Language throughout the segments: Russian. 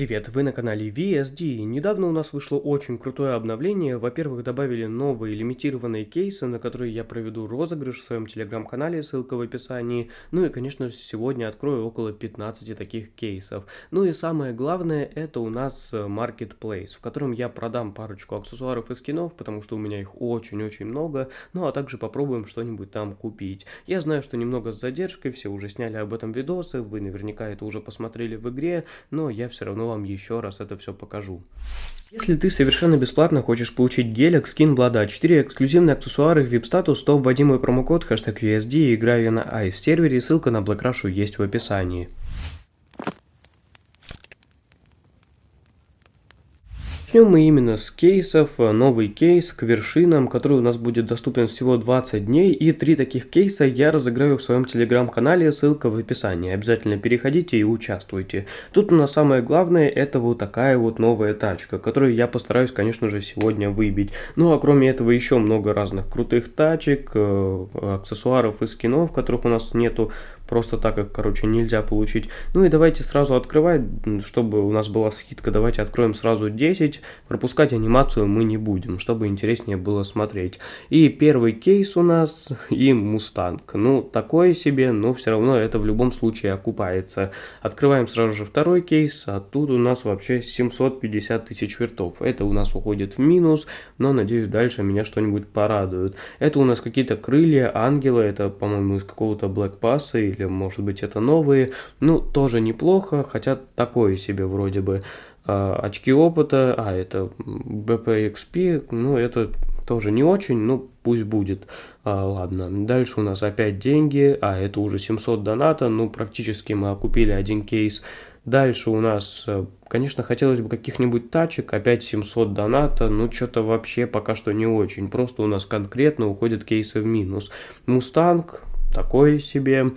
Привет, вы на канале VSD. Недавно у нас вышло очень крутое обновление. Во-первых, добавили новые лимитированные кейсы, на которые я проведу розыгрыш в своем телеграм-канале, ссылка в описании. Ну и, конечно же, сегодня открою около 15 таких кейсов. Ну и самое главное, это у нас э, Marketplace, в котором я продам парочку аксессуаров и скинов, потому что у меня их очень-очень много. Ну а также попробуем что-нибудь там купить. Я знаю, что немного с задержкой, все уже сняли об этом видосы, вы наверняка это уже посмотрели в игре, но я все равно вам еще раз это все покажу. Если ты совершенно бесплатно хочешь получить гелик, скин, Влада, 4 эксклюзивные аксессуары, вип-статус, то вводимый промокод, хэштег VSD и играю на ice сервере, ссылка на Black Rush есть в описании. Начнем мы именно с кейсов, э, новый кейс к вершинам, который у нас будет доступен всего 20 дней, и три таких кейса я разыграю в своем телеграм-канале, ссылка в описании, обязательно переходите и участвуйте. Тут у нас самое главное это вот такая вот новая тачка, которую я постараюсь, конечно же, сегодня выбить. Ну а кроме этого еще много разных крутых тачек, э, аксессуаров и скинов, которых у нас нету, просто так их, короче, нельзя получить. Ну и давайте сразу открывать, чтобы у нас была скидка, давайте откроем сразу 10. Пропускать анимацию мы не будем, чтобы интереснее было смотреть. И первый кейс у нас и Мустанг. Ну, такое себе, но все равно это в любом случае окупается. Открываем сразу же второй кейс, а тут у нас вообще 750 тысяч вертов. Это у нас уходит в минус, но надеюсь дальше меня что-нибудь порадует. Это у нас какие-то крылья, ангелы, это, по-моему, из какого-то Black Pass или пеплем, может быть, это новые. Ну, тоже неплохо, хотя такое себе вроде бы. А, очки опыта, а, это BPXP, ну, это тоже не очень, ну, пусть будет. А, ладно, дальше у нас опять деньги, а, это уже 700 доната, ну, практически мы окупили один кейс. Дальше у нас, э, конечно, хотелось бы каких-нибудь тачек, опять 700 доната, ну что-то вообще пока что не очень, просто у нас конкретно уходят кейсы в минус. Мустанг, такое себе,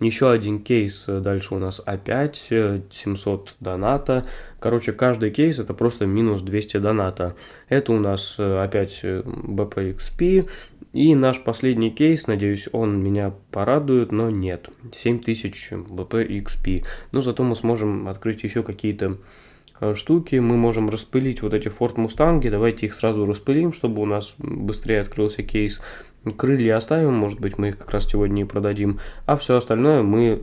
еще один кейс э, дальше у нас опять 700 э, доната. Короче, каждый кейс это просто минус 200 доната. Это у нас э, опять BPXP. И наш последний кейс, надеюсь, он меня порадует, но нет. 7000 BPXP. Но зато мы сможем открыть еще какие-то штуки. Мы можем распылить вот эти Ford Mustang. Давайте их сразу распылим, чтобы у нас быстрее открылся кейс. Ну, крылья оставим, может быть, мы их как раз сегодня и продадим. А все остальное мы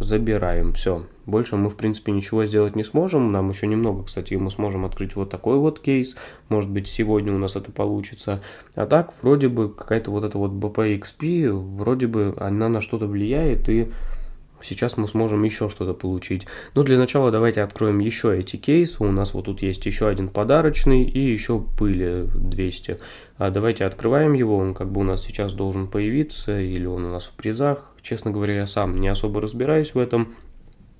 забираем. Все. Больше мы, в принципе, ничего сделать не сможем. Нам еще немного, кстати, мы сможем открыть вот такой вот кейс. Может быть, сегодня у нас это получится. А так, вроде бы, какая-то вот эта вот BPXP, вроде бы она на что-то влияет и сейчас мы сможем еще что-то получить. Но для начала давайте откроем еще эти кейсы. У нас вот тут есть еще один подарочный и еще пыли 200. А давайте открываем его, он как бы у нас сейчас должен появиться, или он у нас в призах. Честно говоря, я сам не особо разбираюсь в этом.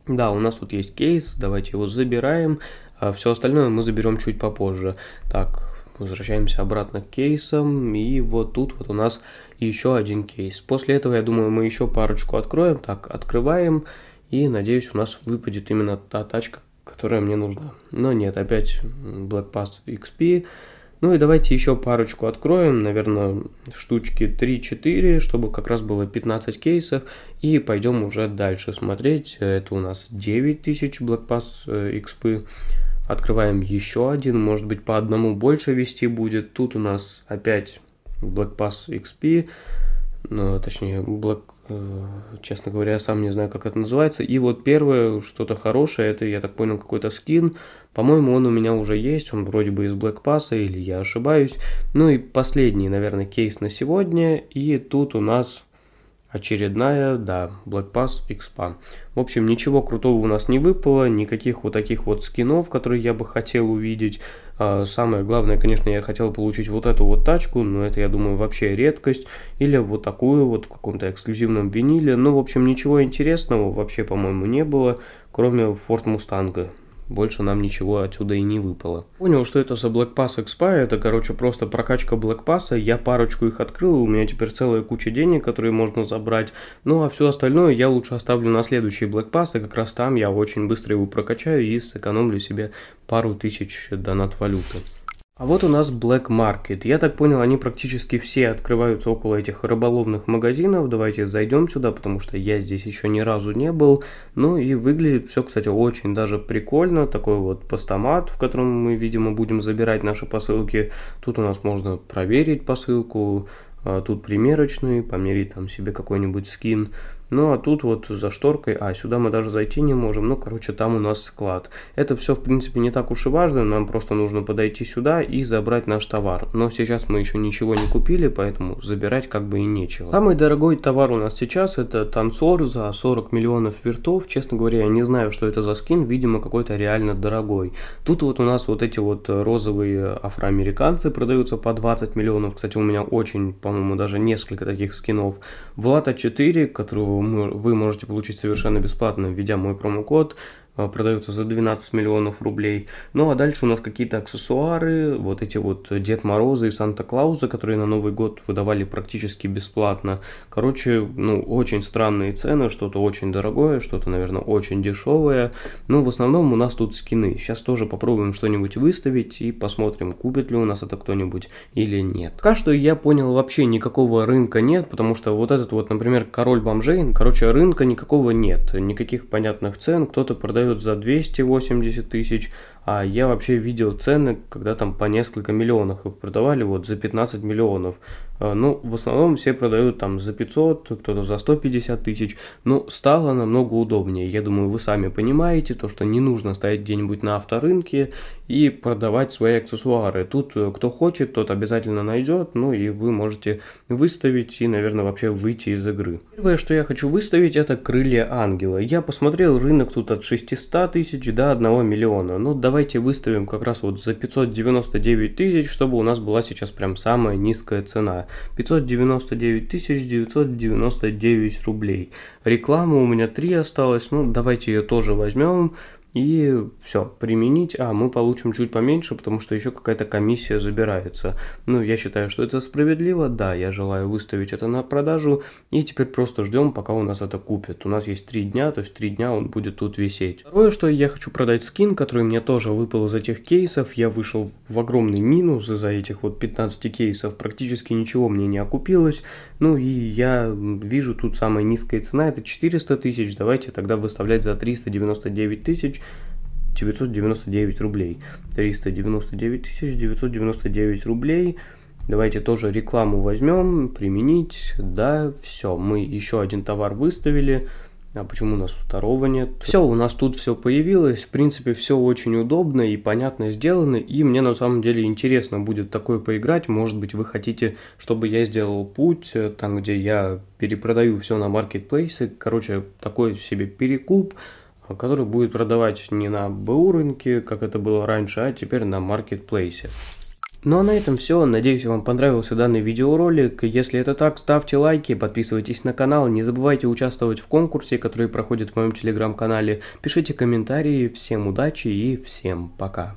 Да, у нас тут есть кейс, давайте его забираем. А все остальное мы заберем чуть попозже. Так, Возвращаемся обратно к кейсам. И вот тут вот у нас еще один кейс. После этого, я думаю, мы еще парочку откроем. Так, открываем. И надеюсь, у нас выпадет именно та тачка, которая мне нужна. Но нет, опять Black Pass XP. Ну и давайте еще парочку откроем, наверное, штучки 3-4, чтобы как раз было 15 кейсов. И пойдем уже дальше смотреть. Э, это у нас 9000 Black Pass э, XP. Открываем еще один, может быть по одному больше вести будет. Тут у нас опять Black Pass XP, ну, точнее Black э, честно говоря, я сам не знаю, как это называется. И вот первое, что-то хорошее, это, я так понял, какой-то скин. По-моему, он у меня уже есть, он вроде бы из Black Pass, или я ошибаюсь. Ну и последний, наверное, кейс на сегодня. И тут у нас очередная, да, Black Pass Xpan. В общем, ничего крутого у нас не выпало, никаких вот таких вот скинов, которые я бы хотел увидеть. А, самое главное, конечно, я хотел получить вот эту вот тачку, но это, я думаю, вообще редкость. Или вот такую вот в каком-то эксклюзивном виниле. Ну, в общем, ничего интересного вообще, по-моему, не было, кроме Ford Mustang больше нам ничего отсюда и не выпало. Понял, что это за Black Pass Expa, это, короче, просто прокачка Black Pass, я парочку их открыл, у меня теперь целая куча денег, которые можно забрать, ну а все остальное я лучше оставлю на следующий Black Pass, и как раз там я очень быстро его прокачаю и сэкономлю себе пару тысяч донат валюты. А вот у нас Black Market. Я так понял, они практически все открываются около этих рыболовных магазинов. Давайте зайдем сюда, потому что я здесь еще ни разу не был. Ну и выглядит все, кстати, очень даже прикольно. Такой вот постамат, в котором мы, видимо, будем забирать наши посылки. Тут у нас можно проверить посылку. А, тут примерочный, померить там себе какой-нибудь скин. Ну а тут вот за шторкой, а сюда мы даже зайти не можем, ну короче там у нас склад. Это все в принципе не так уж и важно, нам просто нужно подойти сюда и забрать наш товар. Но сейчас мы еще ничего не купили, поэтому забирать как бы и нечего. Самый дорогой товар у нас сейчас это танцор за 40 миллионов вертов. Честно говоря, я не знаю, что это за скин, видимо какой-то реально дорогой. Тут вот у нас вот эти вот розовые афроамериканцы продаются по 20 миллионов. Кстати, у меня очень, по-моему, даже несколько таких скинов. Влада А4, которого вы можете получить совершенно бесплатно, введя мой промокод Э, продается за 12 миллионов рублей. Ну а дальше у нас какие-то аксессуары, вот эти вот Дед Морозы и Санта-Клауза, которые на Новый год выдавали практически бесплатно. Короче, ну очень странные цены, что-то очень дорогое, что-то, наверное, очень дешевое. Но ну, в основном у нас тут скины. Сейчас тоже попробуем что-нибудь выставить и посмотрим, купит ли у нас это кто-нибудь или нет. Пока что я понял вообще никакого рынка нет, потому что вот этот вот, например, король бомжей, короче, рынка никакого нет, никаких понятных цен, кто-то продает продает за 280 тысяч, а я вообще видел цены, когда там по несколько миллионов их продавали, вот за 15 миллионов. А, ну, в основном все продают там за 500, кто-то за 150 тысяч. Но ну, стало намного удобнее. Я думаю, вы сами понимаете, то, что не нужно стоять где-нибудь на авторынке и продавать свои аксессуары. Тут э, кто хочет, тот обязательно найдет, ну и вы можете выставить и, наверное, вообще выйти из игры. Первое, что я хочу выставить, это крылья ангела. Я посмотрел рынок тут от 600 тысяч до 1 миллиона. Ну, давай давайте выставим как раз вот за 599 тысяч, чтобы у нас была сейчас прям самая низкая цена. 599 тысяч 999 рублей. Реклама у меня 3 осталось, ну давайте ее тоже возьмем и все, применить, а мы получим чуть поменьше, потому что еще какая-то комиссия забирается. Ну, я считаю, что это справедливо, да, я желаю выставить это на продажу, и теперь просто ждем, пока у нас это купят. У нас есть три дня, то есть три дня он будет тут висеть. Второе, что я хочу продать скин, который мне тоже выпал из этих кейсов, я вышел в огромный минус из-за этих вот 15 кейсов, практически ничего мне не окупилось, ну и я вижу тут самая низкая цена, это 400 тысяч, давайте тогда выставлять за 399 тысяч 999 рублей. 399 тысяч 999 рублей. Давайте тоже рекламу возьмем, применить, да, все, мы еще один товар выставили, а почему у нас второго нет? Все, у нас тут все появилось, в принципе, все очень удобно и понятно сделано, и мне на самом деле интересно будет такое поиграть, может быть, вы хотите, чтобы я сделал путь, э, там, где я перепродаю все на маркетплейсы, короче, такой себе перекуп, э, который будет продавать не на БУ рынке, как это было раньше, а теперь на маркетплейсе. Ну а на этом все. Надеюсь, вам понравился данный видеоролик. Если это так, ставьте лайки, подписывайтесь на канал, не забывайте участвовать в конкурсе, который проходит в моем телеграм-канале. Пишите комментарии. Всем удачи и всем пока.